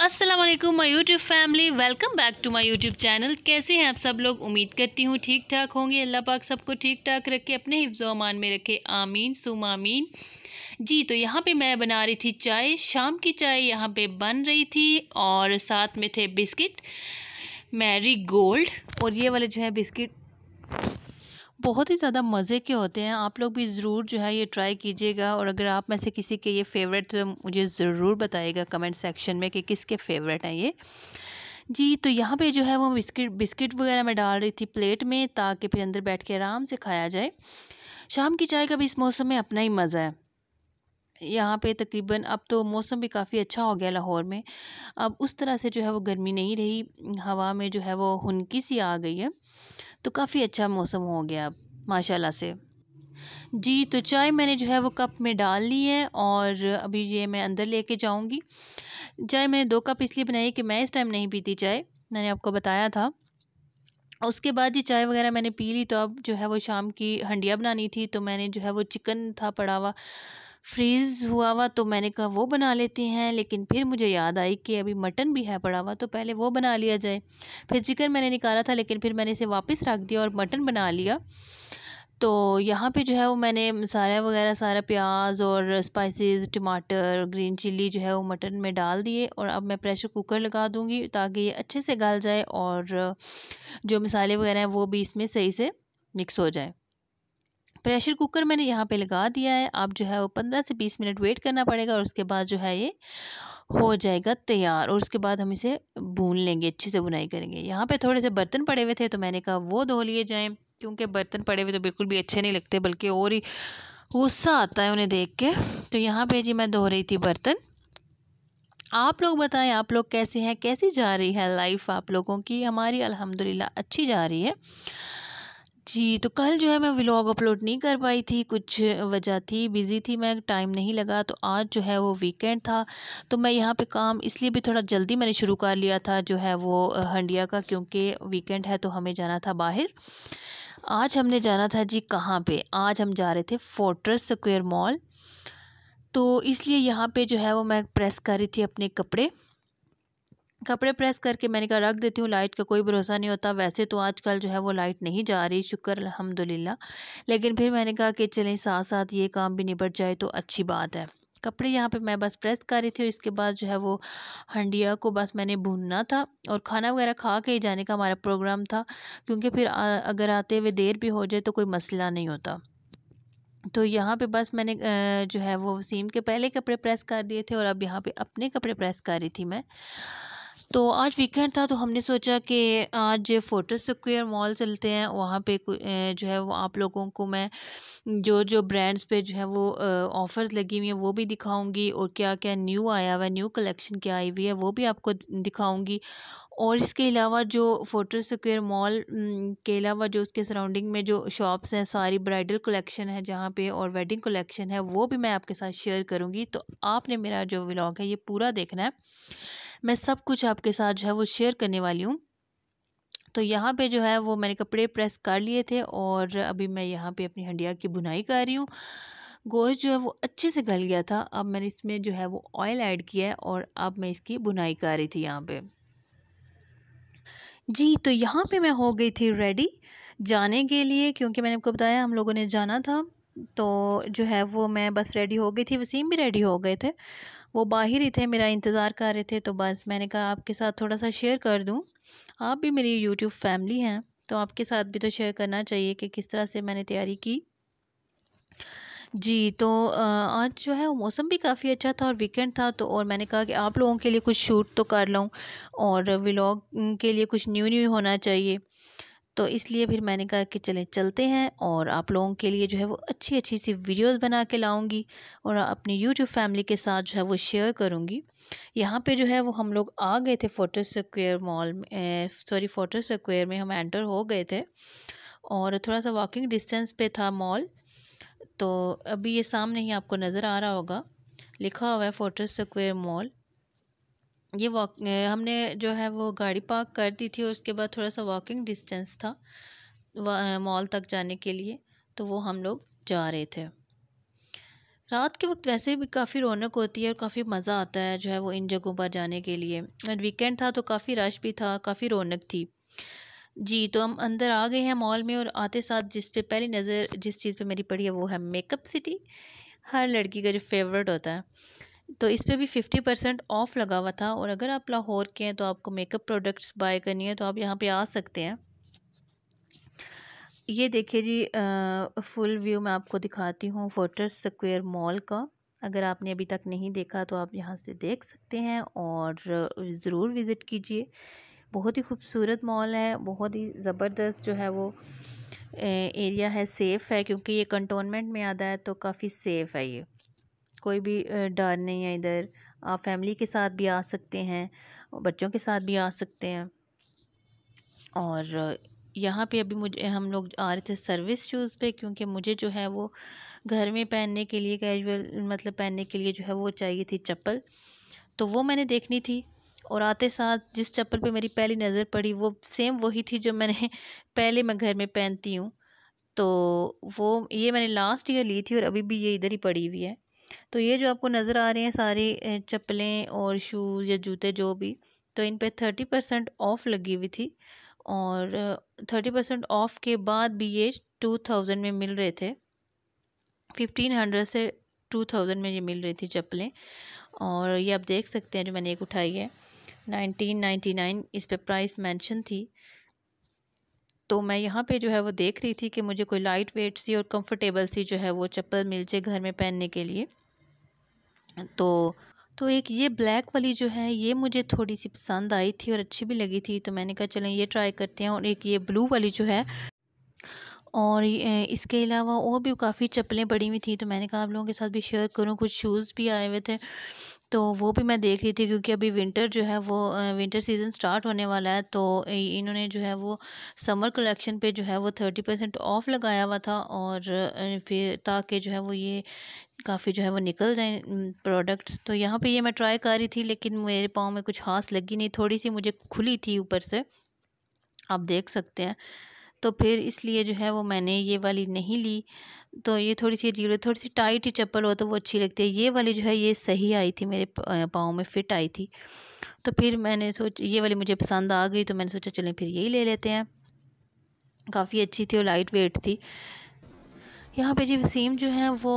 Aslam my YouTube family welcome back to my YouTube channel कैसे हैं आप सब लोग उम्मीद करती हूँ ठीक ठाक होंगे अल्लाह पाक सबको ठीक ठाक रखे अपने हिफ्ज़ोमान में रखे आमीन सुम आमीन जी तो यहाँ पे मैं बना रही थी चाय शाम की चाय यहाँ पे बन रही थी और साथ में थे बिस्किट मैरी गोल्ड और ये वाले जो है बिस्किट बहुत ही ज़्यादा मज़े के होते हैं आप लोग भी ज़रूर जो है ये ट्राई कीजिएगा और अगर आप में से किसी के ये फेवरेट तो मुझे ज़रूर बताइएगा कमेंट सेक्शन में कि किसके फेवरेट हैं ये जी तो यहाँ पे जो है वो बिस्किट बिस्किट वगैरह मैं डाल रही थी प्लेट में ताकि फिर अंदर बैठ के आराम से खाया जाए शाम की चाय का भी इस मौसम में अपना ही मज़ा है यहाँ पे तकरीबन अब तो मौसम भी काफ़ी अच्छा हो गया लाहौर में अब उस तरह से जो है वो गर्मी नहीं रही हवा में जो है वो हनकी सी आ गई है तो काफ़ी अच्छा मौसम हो गया अब माशाल्लाह से जी तो चाय मैंने जो है वो कप में डाल ली है और अभी ये मैं अंदर लेके जाऊंगी चाय मैंने दो कप इसलिए बनाई कि मैं इस टाइम नहीं पीती चाय मैंने आपको बताया था उसके बाद ये चाय वगैरह मैंने पी ली तो अब जो है वो शाम की हंडिया बनानी थी तो मैंने जो है वो चिकन था पड़ा हुआ फ्रीज़ हुआ हुआ तो मैंने कहा वो बना लेते हैं लेकिन फिर मुझे याद आई कि अभी मटन भी है पड़ा हुआ तो पहले वो बना लिया जाए फिर चिकन मैंने निकाला था लेकिन फिर मैंने इसे वापस रख दिया और मटन बना लिया तो यहाँ पे जो है वो मैंने मसाला वगैरह सारा प्याज और स्पाइसेस टमाटर ग्रीन चिल्ली जो है वो मटन में डाल दिए और अब मैं प्रेशर कुकर लगा दूँगी ताकि ये अच्छे से गल जाए और जो मसाले वगैरह हैं वो भी इसमें सही से मिक्स हो जाए प्रेशर कुकर मैंने यहाँ पे लगा दिया है आप जो है वो पंद्रह से बीस मिनट वेट करना पड़ेगा और उसके बाद जो है ये हो जाएगा तैयार और उसके बाद हम इसे भून लेंगे अच्छे से बुनाई करेंगे यहाँ पे थोड़े से बर्तन पड़े हुए थे तो मैंने कहा वो धो लिए जाएँ क्योंकि बर्तन पड़े हुए तो बिल्कुल भी अच्छे नहीं लगते बल्कि और ही गुस्सा आता है उन्हें देख के तो यहाँ पर जी मैं धो रही थी बर्तन आप लोग बताएं आप लोग कैसे हैं कैसी जा रही है लाइफ आप लोगों की हमारी अल्हम्दुलिल्लाह अच्छी जा रही है जी, तो कल जो है मैं व्लॉग अपलोड नहीं कर पाई थी, कुछ वजह थी, बिज़ी थी मैं, टाइम नहीं लगा तो आज जो है वो वीकेंड था, तो मैं यहाँ पे काम इसलिए भी थोड़ा जल्दी मैंने शुरू कर लिया था जो है वो हंडिया का क्योंकि वीकेंड है तो हमें जाना था बाहर। आज हमने जाना था जी कहाँ पे, आज हम जा रहे थे फोर्ट्रस स्क्वेयर मॉल, तो इसलिए यहाँ पर जो है वो मैं प्रेस कर रही थी अपने कपड़े। कपड़े प्रेस करके मैंने कहा रख देती हूँ लाइट का कोई भरोसा नहीं होता वैसे तो आजकल जो है वो लाइट नहीं जा रही शुक्र अलहमदिल्ला लेकिन फिर मैंने कहा कि चलें साथ साथ ये काम भी निपट जाए तो अच्छी बात है कपड़े यहाँ पे मैं बस प्रेस कर रही थी और इसके बाद जो है वो हंडिया को बस मैंने भूनना था और खाना वगैरह खा के ही जाने का हमारा प्रोग्राम था क्योंकि फिर अगर आते हुए देर भी हो जाए तो कोई मसला नहीं होता तो यहाँ पे बस मैंने जो है वो वसीम के पहले कपड़े प्रेस कर दिए थे और अब यहाँ पे अपने कपड़े प्रेस कर रही थी मैं तो आज वीकेंड था तो हमने सोचा कि आज फोटो स्क्वेयर मॉल चलते हैं वहाँ पे जो है वो आप लोगों को मैं जो जो ब्रांड्स पे जो है वो ऑफ़र्स लगी हुई हैं वो भी दिखाऊंगी और क्या क्या न्यू आया हुआ है न्यू कलेक्शन क्या आई हुई है वो भी आपको दिखाऊंगी और इसके अलावा जो फोटो स्क्वेयर मॉल के अलावा जो उसके सराउंडिंग में जो शॉप्स हैं सारी ब्राइडल कलेक्शन है जहाँ पे और वेडिंग कलेक्शन है वो भी मैं आपके साथ शेयर करूँगी तो आपने मेरा जो व्लॉग है ये पूरा देखना है मैं सब कुछ आपके साथ जो है वो शेयर करने वाली हूँ तो यहाँ पे जो है वो मैंने कपड़े प्रेस कर लिए थे और अभी मैं यहाँ पे अपनी हंडिया की बुनाई कर रही हूँ गोश्त जो है वो अच्छे से गल गया था अब मैंने इसमें जो है वो ऑयल ऐड किया है और अब मैं इसकी बुनाई कर रही थी यहाँ पे जी तो यहाँ पे मैं हो गई थी रेडी जाने के लिए क्योंकि मैंने आपको बताया हम लोगों ने जाना था तो जो है वो मैं बस रेडी हो गई थी वसीम भी रेडी हो गए थे वो बाहर ही थे मेरा इंतज़ार कर रहे थे तो बस मैंने कहा आपके साथ थोड़ा सा शेयर कर दूँ आप भी मेरी यूट्यूब फैमिली हैं तो आपके साथ भी तो शेयर करना चाहिए कि किस तरह से मैंने तैयारी की जी तो आज जो है मौसम भी काफ़ी अच्छा था और वीकेंड था तो और मैंने कहा कि आप लोगों के लिए कुछ शूट तो कर लूँ और व्लॉग के लिए कुछ न्यू न्यू होना चाहिए तो इसलिए फिर मैंने कहा कि चलें चलते हैं और आप लोगों के लिए जो है वो अच्छी अच्छी सी वीडियोस बना के लाऊंगी और अपनी यूट्यूब फैमिली के साथ जो है वो शेयर करूंगी यहाँ पे जो है वो हम लोग आ गए थे फोटो स्क्वेयर मॉल में सॉरी फोटो स्क्वेयर में हम एंटर हो गए थे और थोड़ा सा वॉकिंग डिस्टेंस पे था मॉल तो अभी ये सामने ही आपको नज़र आ रहा होगा लिखा हुआ है फोटो स्क्वेयर मॉल ये वॉक हमने जो है वो गाड़ी पार्क कर दी थी और उसके बाद थोड़ा सा वॉकिंग डिस्टेंस था मॉल तक जाने के लिए तो वो हम लोग जा रहे थे रात के वक्त वैसे भी काफ़ी रौनक होती है और काफ़ी मज़ा आता है जो है वो इन जगहों पर जाने के लिए और वीकेंड था तो काफ़ी रश भी था काफ़ी रौनक थी जी तो हम अंदर आ गए हैं मॉल में और आते साथ जिस पे पहली नज़र जिस चीज़ पे मेरी पड़ी है वो है मेकअप सिटी हर लड़की का जो फेवरेट होता है तो इस पर भी फिफ्टी परसेंट ऑफ़ लगा हुआ था और अगर आप लाहौर के हैं तो आपको मेकअप प्रोडक्ट्स बाय करनी है तो आप यहाँ पे आ सकते हैं ये देखिए जी आ, फुल व्यू मैं आपको दिखाती हूँ फोटर स्क्वेयर मॉल का अगर आपने अभी तक नहीं देखा तो आप यहाँ से देख सकते हैं और ज़रूर विज़िट कीजिए बहुत ही खूबसूरत मॉल है बहुत ही ज़बरदस्त जो है वो एरिया है सेफ़ है क्योंकि ये कंटोनमेंट में आता है तो काफ़ी सेफ़ है ये कोई भी डर नहीं है इधर आप फैमिली के साथ भी आ सकते हैं बच्चों के साथ भी आ सकते हैं और यहाँ पे अभी मुझे हम लोग आ रहे थे सर्विस शूज़ पे क्योंकि मुझे जो है वो घर में पहनने के लिए कैजुअल मतलब पहनने के लिए जो है वो चाहिए थी चप्पल तो वो मैंने देखनी थी और आते साथ जिस चप्पल पे मेरी पहली नज़र पड़ी वो सेम वही थी जो मैंने पहले मैं घर में पहनती हूँ तो वो ये मैंने लास्ट ईयर ली थी और अभी भी ये इधर ही पड़ी हुई है तो ये जो आपको नज़र आ रहे हैं सारी चप्पलें और शूज़ या जूते जो भी तो इन पर थर्टी परसेंट ऑफ़ लगी हुई थी और थर्टी परसेंट ऑफ़ के बाद भी ये टू थाउजेंड में मिल रहे थे फिफ्टीन हंड्रेड से टू थाउजेंड में ये मिल रही थी चप्पलें और ये आप देख सकते हैं जो मैंने एक उठाई है नाइनटीन नाइन्टी नाइन इस पर प्राइस मैंशन थी तो मैं यहाँ पे जो है वो देख रही थी कि मुझे कोई लाइट वेट सी और कंफर्टेबल सी जो है वो चप्पल मिल जाए घर में पहनने के लिए तो तो एक ये ब्लैक वाली जो है ये मुझे थोड़ी सी पसंद आई थी और अच्छी भी लगी थी तो मैंने कहा चलें ये ट्राई करते हैं और एक ये ब्लू वाली जो है और इसके अलावा और भी काफ़ी चप्पलें पड़ी हुई थी तो मैंने कहा आप लोगों के साथ भी शेयर करूँ कुछ शूज़ भी आए हुए थे तो वो भी मैं देख रही थी क्योंकि अभी विंटर जो है वो विंटर सीज़न स्टार्ट होने वाला है तो इन्होंने जो है वो समर कलेक्शन पे जो है वो थर्टी परसेंट ऑफ़ लगाया हुआ था और फिर ताकि जो है वो ये काफ़ी जो है वो निकल जाए प्रोडक्ट्स तो यहाँ पे ये मैं ट्राई कर रही थी लेकिन मेरे पाँव में कुछ हाँस लगी नहीं थोड़ी सी मुझे खुली थी ऊपर से आप देख सकते हैं तो फिर इसलिए जो है वो मैंने ये वाली नहीं ली तो ये थोड़ी सी अजीब थोड़ी सी टाइट ही चप्पल हो तो वो अच्छी लगती है ये वाली जो है ये सही आई थी मेरे पाँव में फ़िट आई थी तो फिर मैंने सोच ये वाली मुझे पसंद आ गई तो मैंने सोचा चलें फिर यही ले लेते हैं काफ़ी अच्छी थी और लाइट वेट थी यहाँ पे जी वसीम जो हैं वो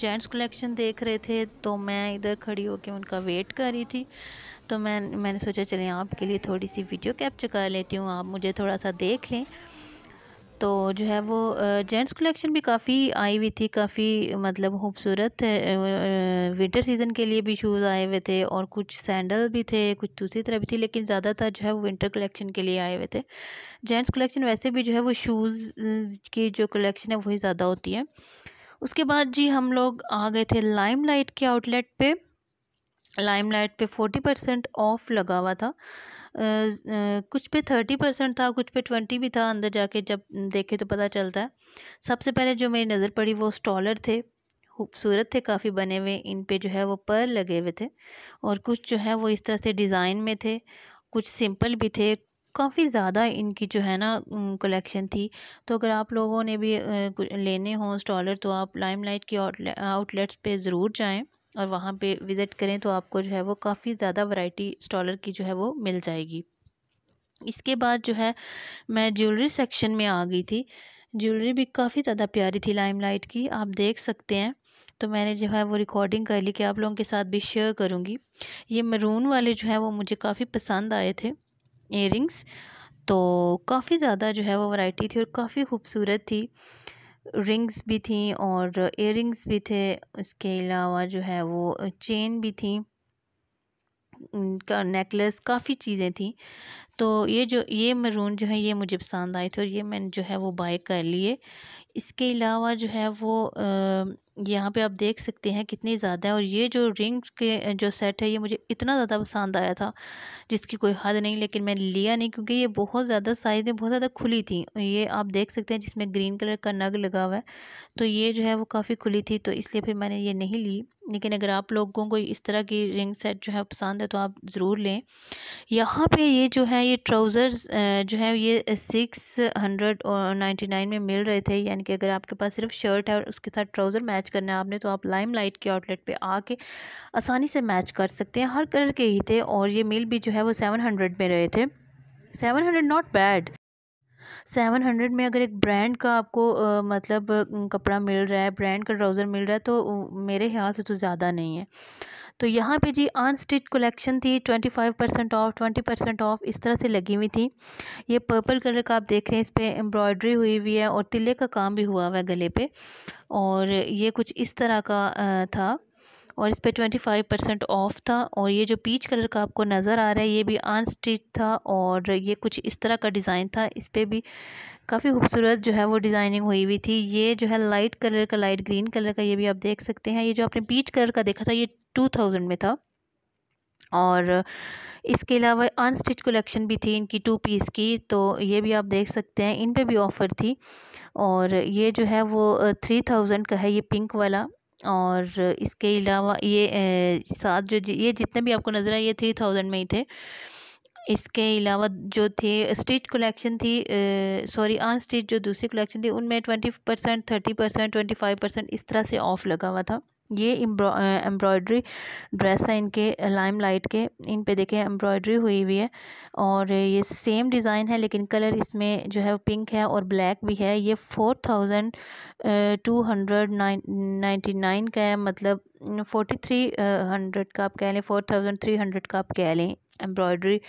जेंट्स कलेक्शन देख रहे थे तो मैं इधर खड़ी होकर उनका वेट कर रही थी तो मैं मैंने सोचा चलें आपके लिए थोड़ी सी वीडियो कैप्चर कर लेती हूँ आप मुझे थोड़ा सा देख लें तो जो है वो जेंट्स कलेक्शन भी काफ़ी आई हुई थी काफ़ी मतलब खूबसूरत विंटर सीज़न के लिए भी शूज़ आए हुए थे और कुछ सैंडल भी थे कुछ दूसरी तरह भी थी लेकिन ज़्यादातर जो है वो विंटर कलेक्शन के लिए आए हुए थे जेंट्स कलेक्शन वैसे भी जो है वो शूज़ की जो कलेक्शन है वही ज़्यादा होती है उसके बाद जी हम लोग आ गए थे लाइम लाइट के आउटलेट पर लाइम लाइट पे फोर्टी परसेंट ऑफ लगा हुआ था कुछ पे थर्टी परसेंट था कुछ पे ट्वेंटी भी था अंदर जाके जब देखे तो पता चलता है सबसे पहले जो मेरी नज़र पड़ी वो स्टॉलर थे खूबसूरत थे काफ़ी बने हुए इन पे जो है वो पर लगे हुए थे और कुछ जो है वो इस तरह से डिज़ाइन में थे कुछ सिंपल भी थे काफ़ी ज़्यादा इनकी जो है ना कलेक्शन थी तो अगर आप लोगों ने भी लेने हों स्टॉलर तो आप लाइमलाइट की आउटलेट्स पे ज़रूर जाएं और वहाँ पे विज़िट करें तो आपको जो है वो काफ़ी ज़्यादा वैरायटी स्टॉलर की जो है वो मिल जाएगी इसके बाद जो है मैं ज्वेलरी सेक्शन में आ गई थी ज्वेलरी भी काफ़ी ज़्यादा प्यारी थी लाइमलाइट की आप देख सकते हैं तो मैंने जो है वो रिकॉर्डिंग कर ली कि आप लोगों के साथ भी शेयर करूँगी ये मरून वाले जो है वो मुझे काफ़ी पसंद आए थे इयर तो काफ़ी ज़्यादा जो है वो वैरायटी थी और काफ़ी खूबसूरत थी रिंग्स भी थी और इयर भी थे उसके अलावा जो है वो चेन भी थी का नेकलेस काफ़ी चीज़ें थी तो ये जो ये मरून जो है ये मुझे पसंद आए थे और ये मैंने जो है वो बाय कर लिए इसके अलावा जो है वो आ, यहाँ पे आप देख सकते हैं कितनी ज़्यादा है और ये जो रिंग्स के जो सेट है ये मुझे इतना ज़्यादा पसंद आया था जिसकी कोई हद नहीं लेकिन मैं लिया नहीं क्योंकि ये बहुत ज़्यादा साइज़ में बहुत ज़्यादा खुली थी ये आप देख सकते हैं जिसमें ग्रीन कलर का नग लगा हुआ है तो ये जो है वो काफ़ी खुली थी तो इसलिए फिर मैंने ये नहीं ली लेकिन अगर आप लोगों को इस तरह की रिंग सेट जो है पसंद है तो आप ज़रूर लें यहाँ पे ये जो है ये ट्राउज़र्स जो है ये सिक्स हंड्रेड और नाइन्टी नाइन में मिल रहे थे यानी कि अगर आपके पास सिर्फ शर्ट है और उसके साथ ट्राउज़र मैच करना है आपने तो आप लाइम लाइट के आउटलेट पे आके आसानी से मैच कर सकते हैं हर कलर के ही थे और ये मिल भी जो है वो सेवन हंड्रेड में रहे थे seven hundred not bad seven hundred में अगर एक ब्रांड का आपको आ, मतलब कपड़ा मिल रहा है ब्रांड का ट्राउज़र मिल रहा है तो मेरे ख्याल से तो ज़्यादा नहीं है तो यहाँ पे जी अनस्टिच कलेक्शन थी twenty five percent off twenty percent off इस तरह से लगी हुई थी ये पर्पल कलर का आप देख रहे हैं इस पर एम्ब्रॉयडरी हुई हुई है और तिले का काम भी हुआ हुआ है गले पर और ये कुछ इस तरह का था और इस पर ट्वेंटी फाइव परसेंट ऑफ था और ये जो पीच कलर का आपको नज़र आ रहा है ये भी अनस्टिच था और ये कुछ इस तरह का डिज़ाइन था इस पर भी काफ़ी खूबसूरत जो है वो डिज़ाइनिंग हुई हुई थी ये जो है लाइट कलर का लाइट ग्रीन कलर का ये भी आप देख सकते हैं ये जो आपने पीच कलर का देखा था ये टू थाउजेंड में था और इसके अलावा अनस्टिच कलेक्शन भी थी इनकी टू पीस की तो ये भी आप देख सकते हैं इन पर भी ऑफ़र थी और ये जो है वो थ्री थाउजेंड का है ये पिंक वाला और इसके अलावा ये साथ जो ये जितने भी आपको नज़र आए ये थ्री थाउजेंड में ही थे इसके अलावा जो थे स्टिच कलेक्शन थी सॉरी अन स्टिच जो दूसरी कलेक्शन थी उनमें twenty percent thirty percent twenty five percent इस तरह से ऑफ़ लगा हुआ था ये एम्ब्रॉयड्री ड्रेस है इनके लाइम लाइट के इन पे देखें एम्ब्रॉयडरी हुई हुई है और ये सेम डिज़ाइन है लेकिन कलर इसमें जो है पिंक है और ब्लैक भी है ये four thousand two hundred ninety nine का है मतलब फोर्टी थ्री हंड्रेड का आप कह लें फोर थाउजेंड थ्री हंड्रेड का आप कह लें एम्ब्रॉयडरी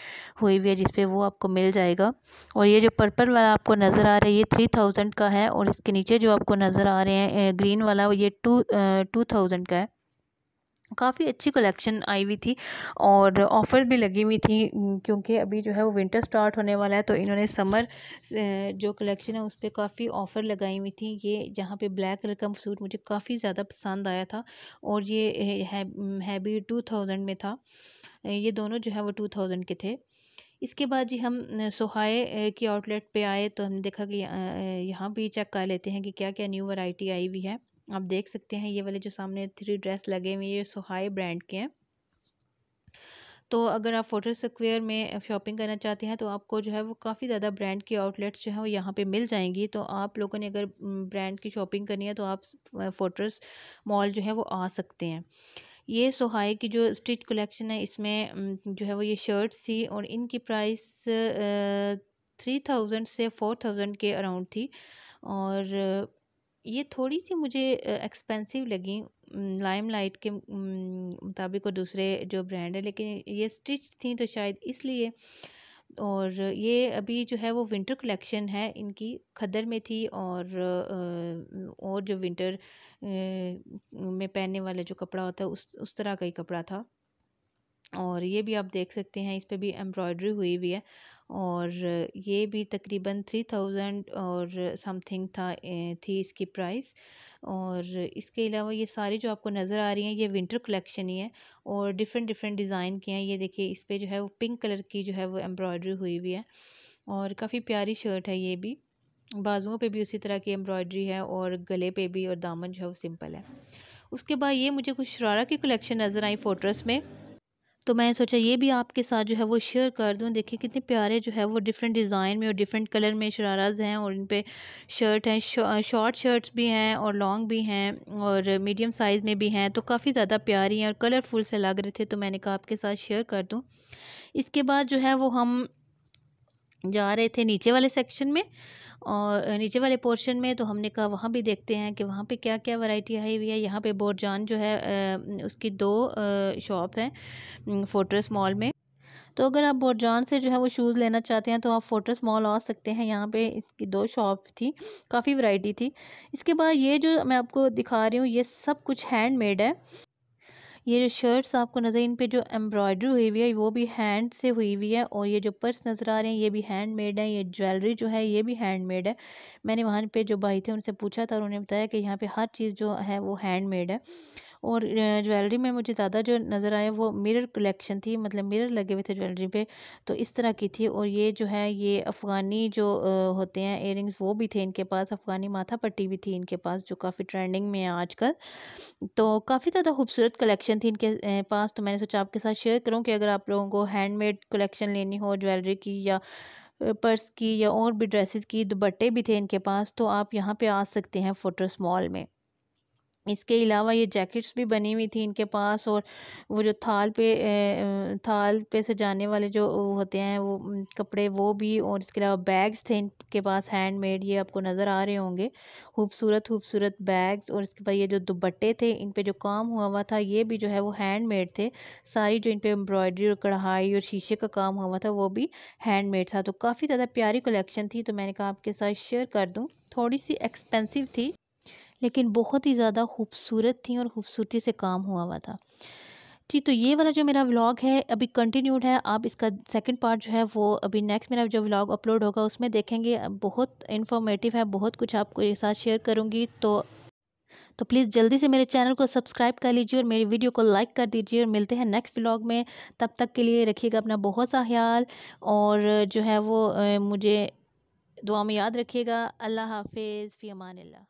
हुई हुई है जिस वो आपको मिल जाएगा और ये जो पर्पल वाला आपको नज़र आ रहा है ये थ्री थाउजेंड का है और इसके नीचे जो आपको नज़र आ रहे हैं ग्रीन वाला ये टू टू थाउजेंड का है काफ़ी अच्छी कलेक्शन आई हुई थी और ऑफ़र भी लगी हुई थी क्योंकि अभी जो है वो विंटर स्टार्ट होने वाला है तो इन्होंने समर जो कलेक्शन है उस पर काफ़ी ऑफ़र लगाई हुई थी ये जहाँ पे ब्लैक कलर का सूट मुझे काफ़ी ज़्यादा पसंद आया था और ये है हैवी टू थाउजेंड में था ये दोनों जो है वो टू थाउजेंड के थे इसके बाद जी हम सोहाए की आउटलेट पे आए तो हमने देखा कि यहाँ भी चेक कर लेते हैं कि क्या क्या न्यू वैरायटी आई हुई है आप देख सकते हैं ये वाले जो सामने थ्री ड्रेस लगे हुए ये सोहाए ब्रांड के हैं तो अगर आप फोटो स्क्वेयर में शॉपिंग करना चाहते हैं तो आपको जो है वो काफ़ी ज़्यादा ब्रांड की आउटलेट्स जो है वो यहाँ पे मिल जाएंगी तो आप लोगों ने अगर ब्रांड की शॉपिंग करनी है तो आप फोटोस मॉल जो है वो आ सकते हैं ये सोहाए की जो स्टिच कलेक्शन है इसमें जो है वो ये शर्ट्स थी और इनकी प्राइस थ्री थाउजेंड से फोर थाउजेंड के अराउंड थी और ये थोड़ी सी मुझे एक्सपेंसिव लगी लाइम लाइट के मुताबिक और दूसरे जो ब्रांड है लेकिन ये स्टिच थी तो शायद इसलिए और ये अभी जो है वो विंटर कलेक्शन है इनकी खदर में थी और और जो विंटर में पहनने वाला जो कपड़ा होता है उस उस तरह का ही कपड़ा था और ये भी आप देख सकते हैं इस पर भी एम्ब्रॉयडरी हुई हुई है और ये भी तकरीबन थ्री थाउजेंड और समथिंग था थी इसकी प्राइस और इसके अलावा ये सारी जो आपको नज़र आ रही हैं ये विंटर कलेक्शन ही है और डिफरेंट डिफरेंट डिज़ाइन के हैं ये देखिए इस पर जो है वो पिंक कलर की जो है वो एम्ब्रॉयडरी हुई हुई है और काफ़ी प्यारी शर्ट है ये भी बाजुओं पे भी उसी तरह की एम्ब्रॉयडरी है और गले पे भी और दामन जो है वो सिंपल है उसके बाद ये मुझे कुछ शरारा की कलेक्शन नज़र आई फोटोस में तो मैं सोचा ये भी आपके साथ जो है वो शेयर कर दूँ देखिए कितने प्यारे जो है वो डिफरेंट डिज़ाइन में और डिफरेंट कलर में शराराज हैं और इन पर शर्ट हैं शॉर्ट शर्ट्स भी हैं और लॉन्ग भी हैं और मीडियम साइज़ में भी हैं तो काफ़ी ज़्यादा प्यारी हैं और कलरफुल से लग रहे थे तो मैंने कहा आपके साथ शेयर कर दूँ इसके बाद जो है वो हम जा रहे थे नीचे वाले सेक्शन में और नीचे वाले पोर्शन में तो हमने कहा वहाँ भी देखते हैं कि वहाँ पे क्या क्या वैरायटी आई हुई है यहाँ पे बोरजान जो है उसकी दो शॉप हैं फोट्रेस मॉल में तो अगर आप बोरजान से जो है वो शूज़ लेना चाहते हैं तो आप फोटस मॉल आ सकते हैं यहाँ पे इसकी दो शॉप थी काफ़ी वैरायटी थी इसके बाद ये जो मैं आपको दिखा रही हूँ ये सब कुछ हैंडमेड है ये जो शर्ट्स आपको नज़र इन पे जो एम्ब्रॉयडरी हुई हुई है वो भी हैंड से हुई हुई है और ये जो पर्स नज़र आ रहे हैं ये भी हैंड मेड है ये ज्वेलरी जो है ये भी हैंड मेड है मैंने वहाँ पे जो भाई थे उनसे पूछा था और उन्होंने बताया कि यहाँ पे हर चीज़ जो है वो हैंड मेड है और ज्वेलरी में मुझे ज़्यादा जो नज़र आया वो मिरर कलेक्शन थी मतलब मिरर लगे हुए थे ज्वेलरी पे तो इस तरह की थी और ये जो है ये अफ़गानी जो होते हैं एयर वो भी थे इनके पास अफ़गानी माथा पट्टी भी थी इनके पास जो काफ़ी ट्रेंडिंग में है आजकल तो काफ़ी ज़्यादा खूबसूरत कलेक्शन थी इनके पास तो मैंने सोचा आपके साथ शेयर करूँ कि अगर आप लोगों को हैंडमेड कलेक्शन लेनी हो ज्वेलरी की या पर्स की या और भी ड्रेसेस की दुपट्टे भी थे इनके पास तो आप यहाँ पे आ सकते हैं फोटोस मॉल में इसके अलावा ये जैकेट्स भी बनी हुई थी इनके पास और वो जो थाल पे थाल पे सजाने वाले जो होते हैं वो कपड़े वो भी और इसके अलावा बैग्स थे इनके पास हैंडमेड ये आपको नज़र आ रहे होंगे खूबसूरत खूबसूरत बैग्स और इसके बाद ये जो दुपट्टे थे इन पे जो काम हुआ हुआ था ये भी जो है वो हैंड थे सारी जो इन पर एम्ब्रॉयडरी और कढ़ाई और शीशे का काम हुआ हुआ था वो भी हैंडमेड था तो काफ़ी ज़्यादा प्यारी कलेक्शन थी तो मैंने कहा आपके साथ शेयर कर दूँ थोड़ी सी एक्सपेंसिव थी लेकिन बहुत ही ज़्यादा खूबसूरत थी और ख़ूबसूरती से काम हुआ हुआ था जी तो ये वाला जो मेरा व्लॉग है अभी कंटिन्यूड है आप इसका सेकंड पार्ट जो है वो अभी नेक्स्ट मेरा जो व्लॉग अपलोड होगा उसमें देखेंगे बहुत इन्फॉर्मेटिव है बहुत कुछ आपको एक साथ शेयर करूँगी तो तो प्लीज़ जल्दी से मेरे चैनल को सब्सक्राइब कर लीजिए और मेरी वीडियो को लाइक कर दीजिए और मिलते हैं नेक्स्ट व्लॉग में तब तक के लिए रखिएगा अपना बहुत सा ख्याल और जो है वो मुझे दुआ में याद रखिएगा अल्लाह हाफिज़ फ़ी अमान